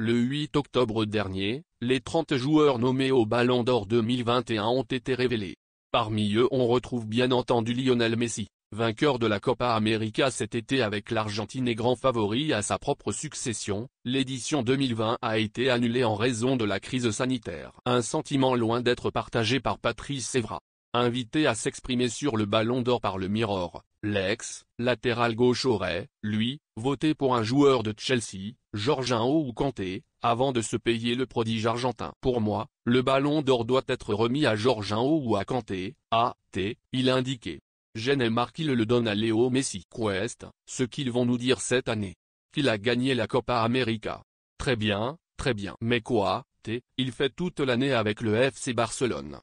Le 8 octobre dernier, les 30 joueurs nommés au Ballon d'Or 2021 ont été révélés. Parmi eux on retrouve bien entendu Lionel Messi, vainqueur de la Copa América cet été avec l'Argentine et grand favori à sa propre succession, l'édition 2020 a été annulée en raison de la crise sanitaire. Un sentiment loin d'être partagé par Patrice Evra. Invité à s'exprimer sur le Ballon d'Or par le Mirror, L'ex, latéral gauche aurait, lui, voté pour un joueur de Chelsea, Jorginho ou Kanté, avant de se payer le prodige argentin. Pour moi, le ballon d'or doit être remis à Jorginho ou à Kanté, a, t, il a indiqué. Genemar qu'il le donne à Léo Messi. Quest, ce qu'ils vont nous dire cette année. Qu'il a gagné la Copa América. Très bien, très bien. Mais quoi, t, il fait toute l'année avec le FC Barcelone.